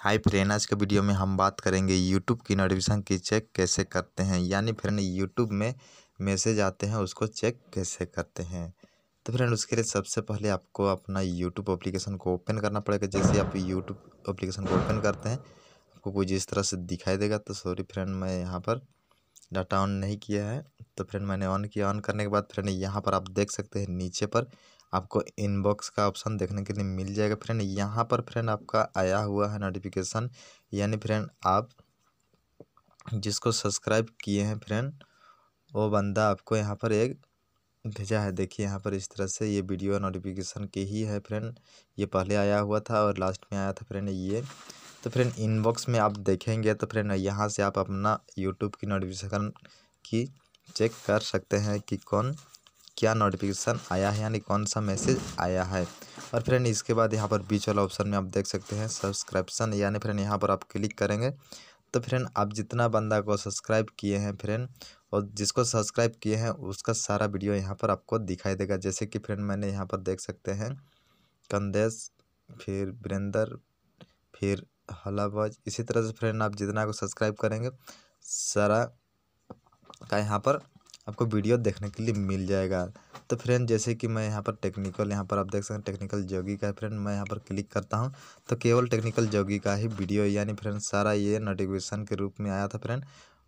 hi friend आज के video में हम बात करेंगे यूट्यूब की नोटिफिकेशन की चेक कैसे करते हैं यानी फ्रेंड यूट्यूब में मैसेज आते हैं उसको चेक कैसे करते हैं तो फ्रेंड उसके लिए सबसे पहले आपको अपना यूट्यूब एप्लीकेशन को ओपन करना पड़ेगा जैसे आप यूट्यूब एप्लीकेशन को ओपन करते हैं आपको कुछ इस तरह से दिखाई देगा तो सॉरी फ्रेंड मैं यहाँ पर डाटा ऑन नहीं किया है तो फ्रेंड मैंने ऑन किया ऑन करने के बाद फ्रेंड यहाँ पर आप देख सकते हैं नीचे पर आपको इनबॉक्स का ऑप्शन देखने के लिए मिल जाएगा फ्रेंड यहाँ पर फ्रेंड आपका आया हुआ है नोटिफिकेशन यानी फ्रेंड आप जिसको सब्सक्राइब किए हैं फ्रेंड वो बंदा आपको यहाँ पर एक भेजा है देखिए यहाँ पर इस तरह से ये वीडियो नोटिफिकेशन की ही है फ्रेंड ये पहले आया हुआ था और लास्ट में आया था फ्रेंड ये तो फ्रेंड इनबॉक्स में आप देखेंगे तो फ्रेंड यहाँ से आप अपना यूट्यूब की नोटिफिकेशन की चेक कर सकते हैं कि कौन क्या नोटिफिकेशन आया है यानी कौन सा मैसेज आया है और फ्रेंड इसके बाद यहाँ पर बीच वाला ऑप्शन में आप देख सकते हैं सब्सक्रिप्शन यानी फ्रेंड यहाँ पर आप क्लिक करेंगे तो फ्रेंड आप जितना बंदा को सब्सक्राइब किए हैं फ्रेंड और जिसको सब्सक्राइब किए हैं उसका सारा वीडियो यहाँ पर आपको दिखाई देगा जैसे कि फ्रेंड मैंने यहाँ पर देख सकते हैं कंदेश फिर वीरेंद्र फिर हलाबाज इसी तरह से फ्रेंड आप जितना को सब्सक्राइब करेंगे सारा का यहाँ पर आपको वीडियो देखने के लिए मिल जाएगा तो फ्रेंड जैसे कि मैं यहाँ पर टेक्निकल यहाँ पर आप देख सकते हैं टेक्निकल जोगी का फ्रेंड मैं यहाँ पर क्लिक करता हूँ तो केवल टेक्निकल जोगी का ही वीडियो यानी फ्रेंड सारा ये नोटिफिकेशन के रूप में आया था फ्रेंड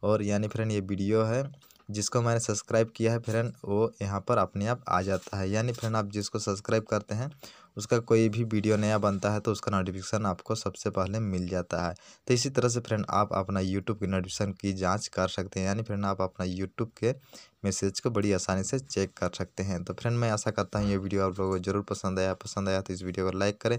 और यानी फ्रेंड ये वीडियो है जिसको मैंने सब्सक्राइब किया है फ्रेंड वो यहाँ पर अपने आप आ जाता है यानी फ्रेंड आप जिसको सब्सक्राइब करते हैं उसका कोई भी वीडियो नया बनता है तो उसका नोटिफिकेशन आपको सबसे पहले मिल जाता है तो इसी तरह से फ्रेंड आप अपना यूट्यूब की नोटिफिकेशन की जांच कर सकते हैं यानी फ्रेंड आप अपना यूट्यूब के मैसेज को बड़ी आसानी से चेक कर सकते हैं तो फ्रेंड मैं ऐसा करता हूँ ये वीडियो आप लोगों को जरूर पसंद आया पसंद आया तो इस वीडियो को लाइक करें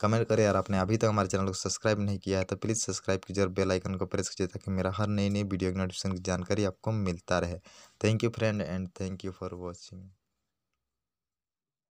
कमेंट करें यार आपने अभी तक हमारे चैनल को सब्सक्राइब नहीं किया है तो प्लीज़ सब्सक्राइब कीजिए और बेल आइकन को प्रेस कीजिए ताकि मेरा हर नई नई वीडियो की नोटिफिकेशन की जानकारी आपको मिलता रहे thank you friend and thank you for watching